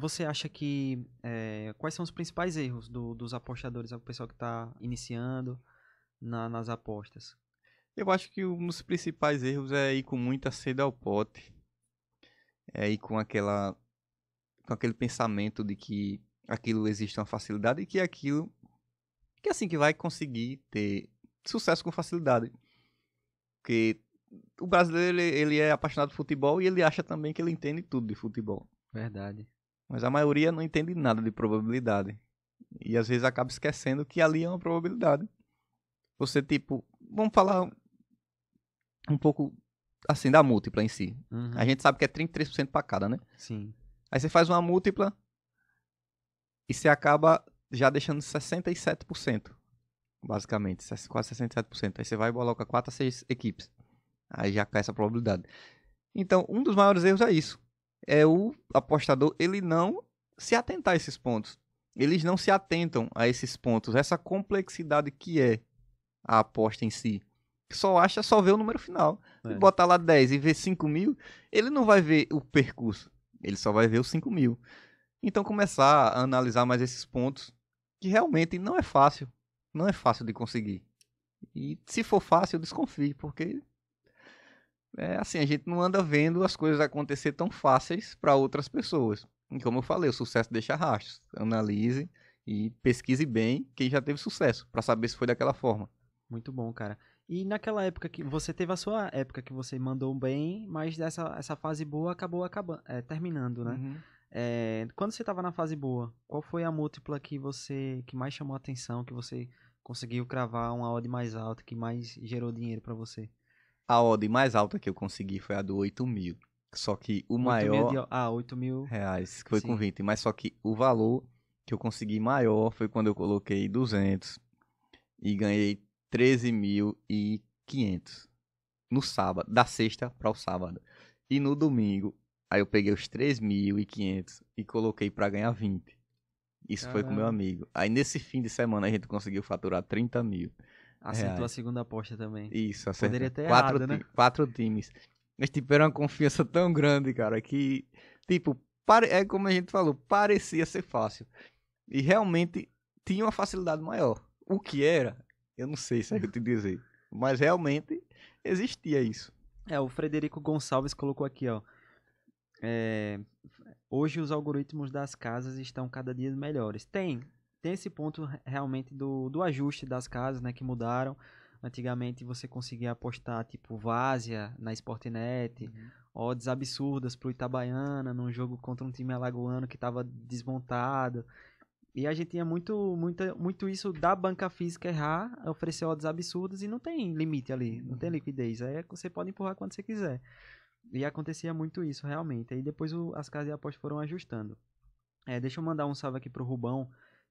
você acha que. É, quais são os principais erros do, dos apostadores, o pessoal que está iniciando na, nas apostas? Eu acho que um dos principais erros é ir com muita sede ao pote. É ir com aquela. com aquele pensamento de que aquilo existe uma facilidade e que aquilo. que é assim que vai conseguir ter sucesso com facilidade. Porque o brasileiro ele, ele é apaixonado por futebol e ele acha também que ele entende tudo de futebol. Verdade. Mas a maioria não entende nada de probabilidade. E às vezes acaba esquecendo que ali é uma probabilidade. Você, tipo, vamos falar um pouco assim da múltipla em si. Uhum. A gente sabe que é 33% para cada, né? Sim. Aí você faz uma múltipla e você acaba já deixando 67%, basicamente, quase 67%. Aí você vai e coloca 4 a 6 equipes. Aí já cai essa probabilidade. Então, um dos maiores erros é isso é o apostador ele não se atentar a esses pontos. Eles não se atentam a esses pontos, essa complexidade que é a aposta em si. Só acha, só vê o número final. É. E botar lá 10 e ver 5 mil, ele não vai ver o percurso, ele só vai ver os 5 mil. Então começar a analisar mais esses pontos, que realmente não é fácil. Não é fácil de conseguir. E se for fácil, desconfie, porque é assim, a gente não anda vendo as coisas acontecer tão fáceis para outras pessoas. E como eu falei, o sucesso deixa rastros. Analise e pesquise bem quem já teve sucesso para saber se foi daquela forma. Muito bom, cara. E naquela época que você teve a sua época que você mandou bem, mas essa, essa fase boa acabou acabando, é, terminando, né? Uhum. É, quando você estava na fase boa, qual foi a múltipla que você que mais chamou a atenção, que você conseguiu cravar uma odd mais alta, que mais gerou dinheiro para você? A ordem mais alta que eu consegui foi a do 8 mil. Só que o 8 maior. Mil de... Ah, 8 mil. Reais, que foi Sim. com 20. Mas só que o valor que eu consegui maior foi quando eu coloquei 200 e ganhei 13.500 no sábado, da sexta para o sábado. E no domingo, aí eu peguei os 3.500 e coloquei para ganhar 20. Isso Caramba. foi com meu amigo. Aí nesse fim de semana a gente conseguiu faturar 30 mil. Acertou reais. a segunda aposta também. Isso, acertou. Poderia ter quatro, errado, né? quatro times. Mas tiveram tipo, uma confiança tão grande, cara, que, tipo, pare... é como a gente falou, parecia ser fácil. E realmente tinha uma facilidade maior. O que era, eu não sei se é eu te dizer. Mas realmente existia isso. É, o Frederico Gonçalves colocou aqui, ó. É, hoje os algoritmos das casas estão cada dia melhores. Tem, tem esse ponto realmente do, do ajuste das casas, né, que mudaram. Antigamente você conseguia apostar tipo Várzea na Sportnet, uhum. odds absurdas pro Itabaiana num jogo contra um time alagoano que estava desmontado. E a gente tinha muito, muito, muito isso da banca física errar, oferecer odds absurdas e não tem limite ali, não tem uhum. liquidez. Aí é você pode empurrar quando você quiser. E acontecia muito isso realmente. Aí depois o, as casas de apostas foram ajustando. É, deixa eu mandar um salve aqui pro Rubão,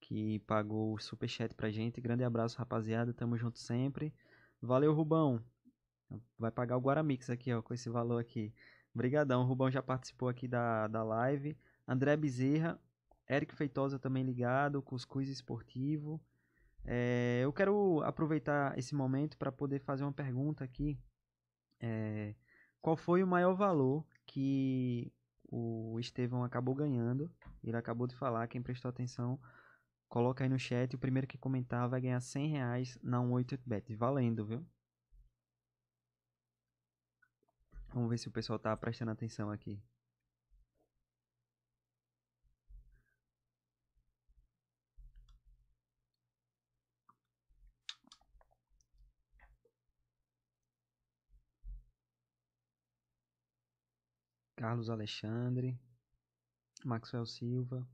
que pagou o superchat pra gente. Grande abraço, rapaziada. Tamo junto sempre. Valeu, Rubão. Vai pagar o Guaramix aqui, ó, com esse valor aqui. Obrigadão. O Rubão já participou aqui da, da live. André Bezerra. Eric Feitosa também ligado. Cuscuz Esportivo. É, eu quero aproveitar esse momento para poder fazer uma pergunta aqui. É, qual foi o maior valor que o Estevão acabou ganhando? Ele acabou de falar, quem prestou atenção Coloca aí no chat, o primeiro que comentar vai ganhar 100 reais na 188bet. Valendo, viu? Vamos ver se o pessoal tá prestando atenção aqui. Carlos Alexandre, Maxwell Silva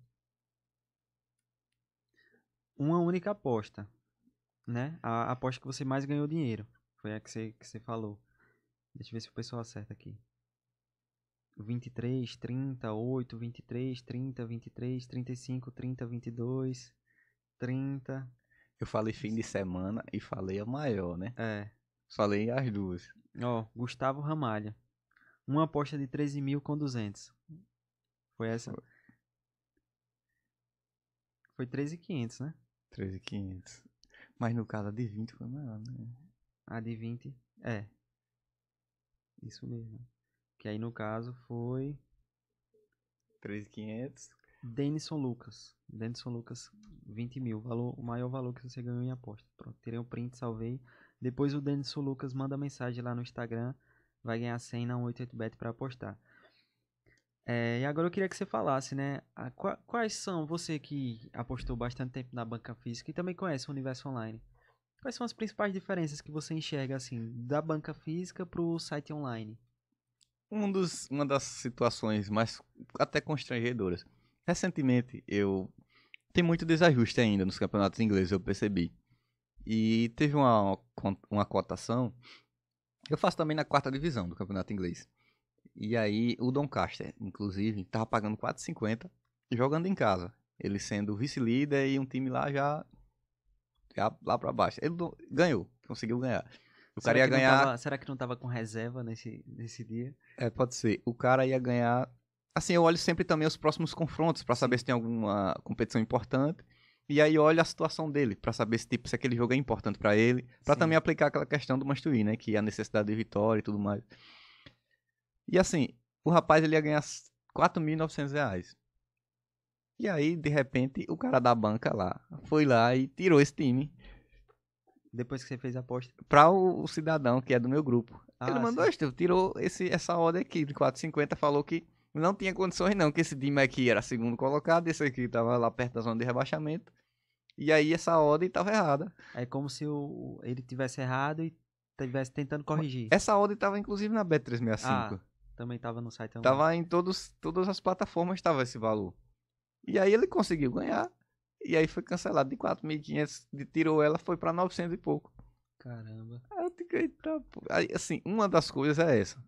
uma única aposta, né? A aposta que você mais ganhou dinheiro. Foi a que você, que você falou. Deixa eu ver se o pessoal acerta aqui. 23, 30, 8, 23, 30, 23, 35, 30, 22, 30. Eu falei fim de semana e falei a maior, né? É. Falei as duas. Ó, Gustavo Ramalha. Uma aposta de 13 mil com 200. Foi essa? Foi 13,500, né? 13,500. Mas no caso a de 20 foi maior, né? A de 20, é. Isso mesmo. Que aí no caso foi 3,500. Denison Lucas. Denison Lucas, 20 mil. Valor, o maior valor que você ganhou em aposta. Pronto, tirei o um print, salvei. Depois o Denison Lucas manda mensagem lá no Instagram. Vai ganhar 100 na 188bet para apostar. É, e agora eu queria que você falasse, né? A, quais são, você que apostou bastante tempo na banca física e também conhece o universo online, quais são as principais diferenças que você enxerga, assim, da banca física para o site online? Um dos, uma das situações mais até constrangedoras. Recentemente, eu. Tem muito desajuste ainda nos campeonatos ingleses, eu percebi. E teve uma, uma cotação. Eu faço também na quarta divisão do campeonato inglês. E aí o Doncaster, inclusive, tava pagando 4,50 jogando em casa. Ele sendo vice-líder e um time lá já, já lá para baixo. Ele ganhou, conseguiu ganhar. O será cara ia ganhar. Tava, será que não estava com reserva nesse, nesse dia? É, pode ser. O cara ia ganhar. Assim, eu olho sempre também os próximos confrontos para saber se tem alguma competição importante. E aí olho a situação dele para saber se, tipo, se aquele jogo é importante para ele, para também aplicar aquela questão do Mastuí, né, que é a necessidade de vitória e tudo mais. E assim, o rapaz ele ia ganhar 4.900 reais. E aí, de repente, o cara da banca lá foi lá e tirou esse time. Depois que você fez a aposta? Pra o, o cidadão, que é do meu grupo. Ah, ele mandou, este, tirou esse, essa ordem aqui de 4,50, falou que não tinha condições não, que esse time aqui era segundo colocado, esse aqui tava lá perto da zona de rebaixamento. E aí essa ordem tava errada. É como se o, ele tivesse errado e estivesse tentando corrigir. Essa ordem tava inclusive na Bet365. Ah. Também tava no site. Tava em todos, todas as plataformas tava esse valor. E aí ele conseguiu ganhar. E aí foi cancelado de 4.500, tirou ela, foi para 900 e pouco. Caramba. Aí eu eita, aí, assim, uma das coisas é essa.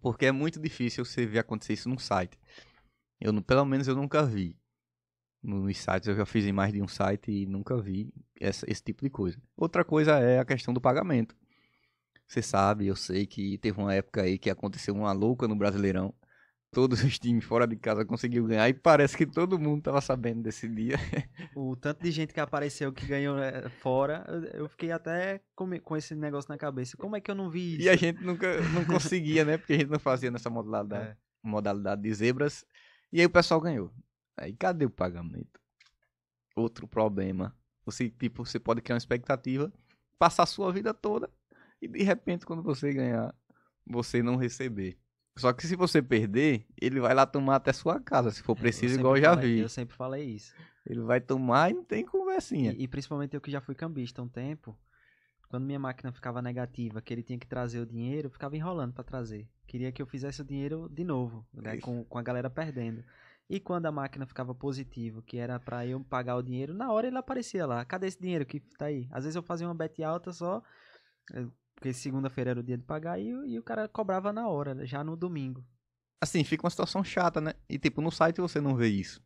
Porque é muito difícil você ver acontecer isso num site. Eu, pelo menos eu nunca vi. Nos sites, eu já fiz em mais de um site e nunca vi essa, esse tipo de coisa. Outra coisa é a questão do pagamento. Você sabe, eu sei que teve uma época aí que aconteceu uma louca no Brasileirão. Todos os times fora de casa conseguiu ganhar e parece que todo mundo tava sabendo desse dia. O tanto de gente que apareceu que ganhou eh, fora, eu fiquei até com, com esse negócio na cabeça. Como é que eu não vi isso? E a gente nunca não conseguia, né? Porque a gente não fazia nessa modalidade, é. modalidade de zebras. E aí o pessoal ganhou. Aí cadê o pagamento? Outro problema. Você, tipo, você pode criar uma expectativa, passar a sua vida toda e de repente quando você ganhar, você não receber. Só que se você perder, ele vai lá tomar até sua casa, se for é, preciso, eu igual eu já falei, vi. Eu sempre falei isso. Ele vai tomar e não tem conversinha. E, e, principalmente eu que já fui cambista um tempo, quando minha máquina ficava negativa, que ele tinha que trazer o dinheiro, eu ficava enrolando para trazer. Queria que eu fizesse o dinheiro de novo, né, com, com a galera perdendo. E quando a máquina ficava positiva, que era para eu pagar o dinheiro, na hora ele aparecia lá. Cadê esse dinheiro que tá aí? Às vezes eu fazia uma bet alta só eh, porque segunda-feira era o dia de pagar e, e o cara cobrava na hora, já no domingo. Assim, fica uma situação chata, né? E tipo, no site você não vê isso.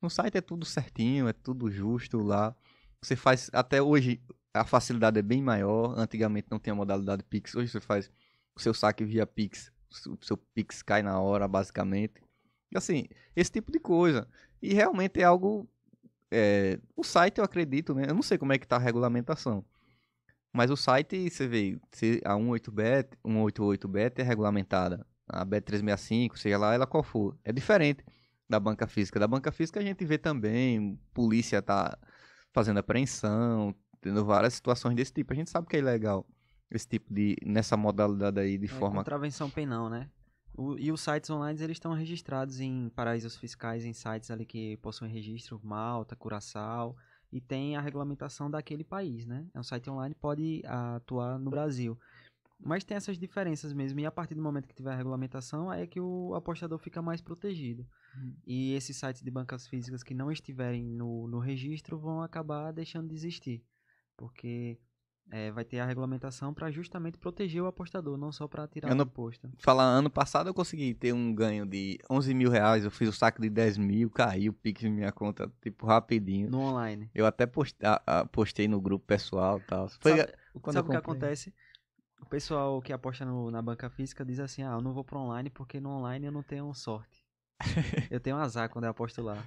No site é tudo certinho, é tudo justo lá. Você faz, até hoje, a facilidade é bem maior. Antigamente não tinha modalidade Pix. Hoje você faz o seu saque via Pix. O seu Pix cai na hora, basicamente. Assim, esse tipo de coisa. E realmente é algo. É, o site, eu acredito, né? Eu não sei como é que tá a regulamentação. Mas o site, você vê, se a 18bet, 188bet é regulamentada, a Bet365, seja lá ela qual for, é diferente da banca física. Da banca física a gente vê também, polícia tá fazendo apreensão, tendo várias situações desse tipo. A gente sabe que é ilegal esse tipo de nessa modalidade aí de é, forma contravenção penal, né? O, e os sites online eles estão registrados em paraísos fiscais, em sites ali que possuem registro, Malta, Curaçao e tem a regulamentação daquele país, né? É um site online, pode atuar no Brasil. Mas tem essas diferenças mesmo, e a partir do momento que tiver a regulamentação, aí é que o apostador fica mais protegido. Uhum. E esses sites de bancas físicas que não estiverem no, no registro vão acabar deixando de existir. Porque é, vai ter a regulamentação para justamente proteger o apostador, não só para tirar ano, o aposta. Falar, ano passado eu consegui ter um ganho de 11 mil reais, eu fiz o saque de 10 mil, caiu o pique na minha conta, tipo, rapidinho. No online. Eu até postei, postei no grupo pessoal e tal. Foi sabe, o que acontece? O pessoal que aposta no, na banca física diz assim, ah, eu não vou pro online porque no online eu não tenho sorte. eu tenho azar quando eu aposto lá.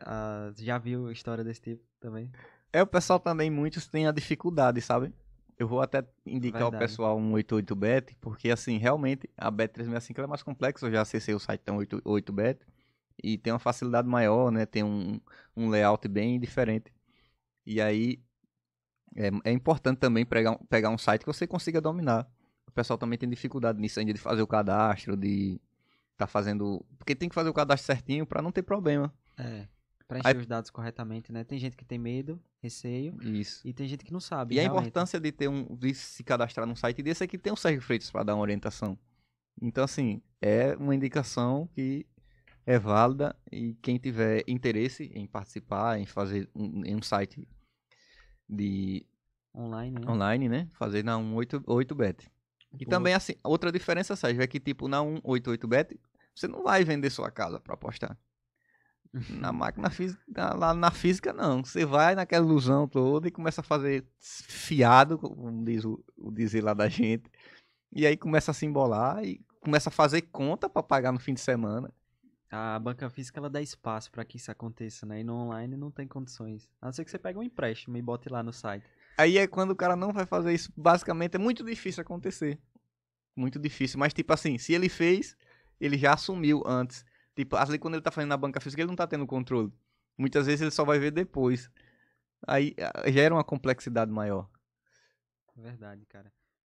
Ah, já viu história desse tipo também? É, o pessoal também, muitos têm a dificuldade, sabe? Eu vou até indicar Verdade. ao pessoal um 88bet, porque assim, realmente a Bet365 é mais complexa. Eu já acessei o site da então, 88bet e tem uma facilidade maior, né? Tem um, um layout bem diferente. E aí é, é importante também pegar, pegar um site que você consiga dominar. O pessoal também tem dificuldade nisso ainda de fazer o cadastro, de tá fazendo. Porque tem que fazer o cadastro certinho para não ter problema. É para Aí... os dados corretamente, né? Tem gente que tem medo, receio. Isso. E tem gente que não sabe. E realmente. a importância de ter um de se cadastrar num site desse é que tem um Sérgio Freitas para dar uma orientação. Então, assim, é uma indicação que é válida e quem tiver interesse em participar, em fazer um, em um site de online, né? online, né? Fazer na 188bet. E Pô. também assim, outra diferença, Sérgio, é que tipo na 188bet, você não vai vender sua casa para apostar. Na máquina física, lá na física não. Você vai naquela ilusão toda e começa a fazer fiado, como diz o, o dizer lá da gente. E aí começa a se embolar e começa a fazer conta para pagar no fim de semana. A banca física ela dá espaço para que isso aconteça, né? E no online não tem condições. A não ser que você pegue um empréstimo e bote lá no site. Aí é quando o cara não vai fazer isso, basicamente é muito difícil acontecer. Muito difícil, mas tipo assim, se ele fez, ele já assumiu antes. Tipo, ali quando ele tá fazendo na banca física, ele não tá tendo controle. Muitas vezes ele só vai ver depois. Aí gera uma complexidade maior. Verdade, cara.